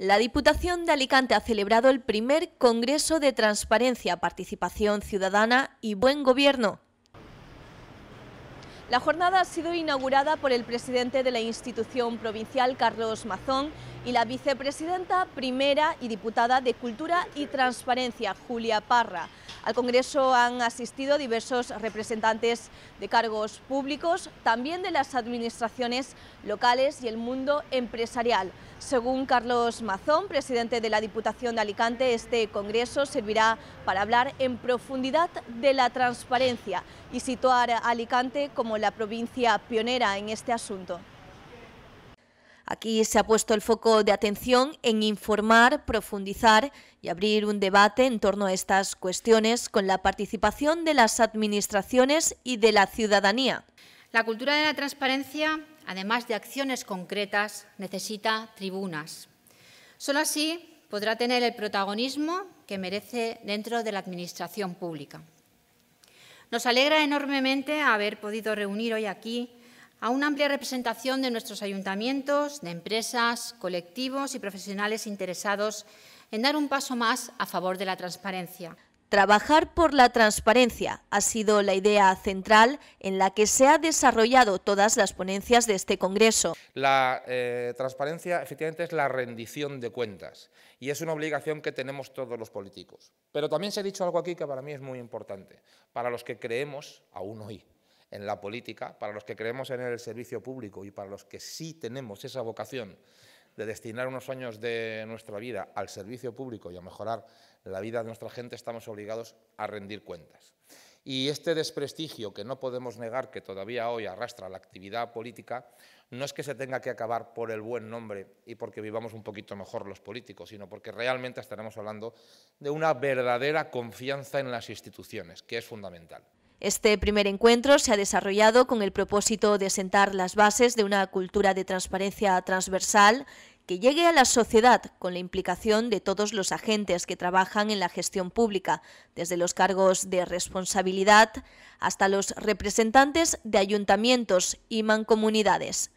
La Diputación de Alicante ha celebrado el primer Congreso de Transparencia, Participación Ciudadana y Buen Gobierno. La jornada ha sido inaugurada por el presidente de la institución provincial, Carlos Mazón, y la vicepresidenta primera y diputada de Cultura y Transparencia, Julia Parra. Al Congreso han asistido diversos representantes de cargos públicos, también de las administraciones locales y el mundo empresarial. Según Carlos Mazón, presidente de la Diputación de Alicante, este Congreso servirá para hablar en profundidad de la transparencia y situar a Alicante como la provincia pionera en este asunto. Aquí se ha puesto el foco de atención en informar, profundizar y abrir un debate en torno a estas cuestiones con la participación de las administraciones y de la ciudadanía. La cultura de la transparencia, además de acciones concretas, necesita tribunas. Solo así podrá tener el protagonismo que merece dentro de la Administración pública. Nos alegra enormemente haber podido reunir hoy aquí a una amplia representación de nuestros ayuntamientos, de empresas, colectivos y profesionales interesados en dar un paso más a favor de la transparencia. Trabajar por la transparencia ha sido la idea central en la que se han desarrollado todas las ponencias de este Congreso. La eh, transparencia efectivamente es la rendición de cuentas y es una obligación que tenemos todos los políticos. Pero también se ha dicho algo aquí que para mí es muy importante, para los que creemos aún hoy en la política, para los que creemos en el servicio público y para los que sí tenemos esa vocación de destinar unos años de nuestra vida al servicio público y a mejorar la vida de nuestra gente, estamos obligados a rendir cuentas. Y este desprestigio que no podemos negar que todavía hoy arrastra la actividad política, no es que se tenga que acabar por el buen nombre y porque vivamos un poquito mejor los políticos, sino porque realmente estaremos hablando de una verdadera confianza en las instituciones, que es fundamental. Este primer encuentro se ha desarrollado con el propósito de sentar las bases de una cultura de transparencia transversal que llegue a la sociedad con la implicación de todos los agentes que trabajan en la gestión pública, desde los cargos de responsabilidad hasta los representantes de ayuntamientos y mancomunidades.